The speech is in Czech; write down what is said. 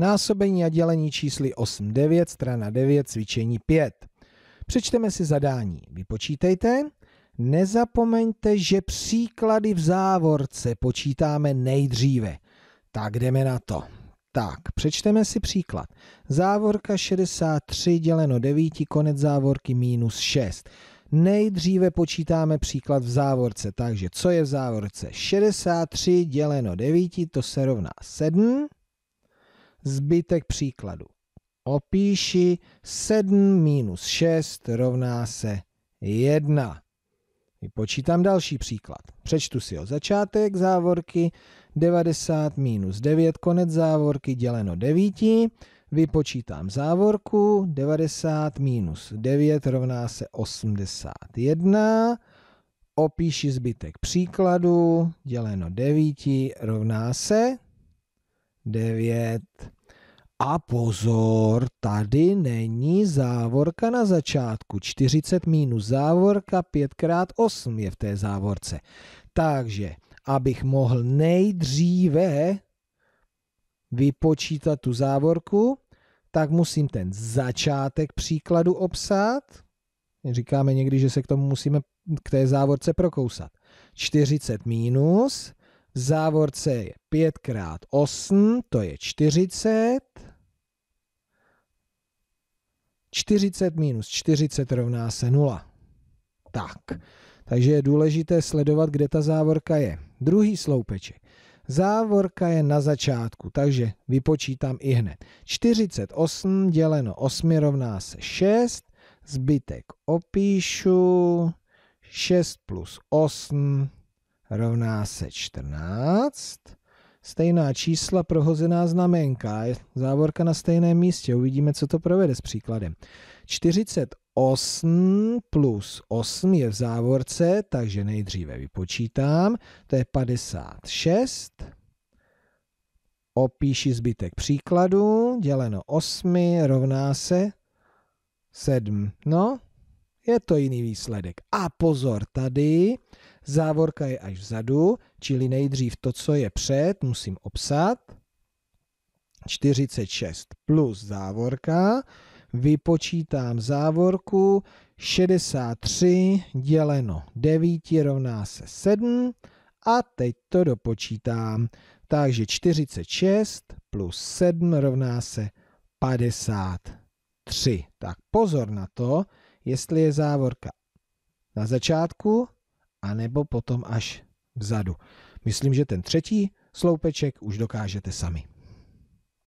Násobení a dělení čísly 8, 9, strana 9, cvičení 5. Přečteme si zadání. Vypočítejte. Nezapomeňte, že příklady v závorce počítáme nejdříve. Tak jdeme na to. Tak, přečteme si příklad. Závorka 63 děleno 9, konec závorky minus 6. Nejdříve počítáme příklad v závorce, takže co je v závorce? 63 děleno 9, to se rovná 7 zbytek příkladu. Opíši 7 minus 6 rovná se 1. Vypočítám další příklad. Přečtu si o začátek závorky 90 minus 9, konec závorky děleno 9. Vypočítám závorku 90 minus 9 rovná se 81. Opíši zbytek příkladu děleno 9 rovná se 9. A pozor, tady není závorka na začátku. 40 minus závorka 5x8 je v té závorce. Takže, abych mohl nejdříve vypočítat tu závorku, tak musím ten začátek příkladu obsát. Říkáme někdy, že se k tomu musíme k té závorce prokousat. 40 minus, v závorce je 5 x 8, to je 40, 40 minus 40 rovná se 0. Tak, takže je důležité sledovat, kde ta závorka je. Druhý sloupeček. Závorka je na začátku, takže vypočítám i hned. 48 děleno 8 rovná se 6, zbytek opíšu, 6 plus 8 rovná se 14 stejná čísla prohozená znaménka, je závorka na stejném místě, uvidíme, co to provede s příkladem. 48 plus 8 je v závorce, takže nejdříve vypočítám, to je 56, opíši zbytek příkladu, děleno 8 rovná se 7. No, je to jiný výsledek. A pozor, tady Závorka je až vzadu, čili nejdřív to, co je před, musím obsat. 46 plus závorka. Vypočítám závorku. 63 děleno 9 rovná se 7. A teď to dopočítám. Takže 46 plus 7 rovná se 53. Tak pozor na to, jestli je závorka na začátku anebo potom až vzadu. Myslím, že ten třetí sloupeček už dokážete sami.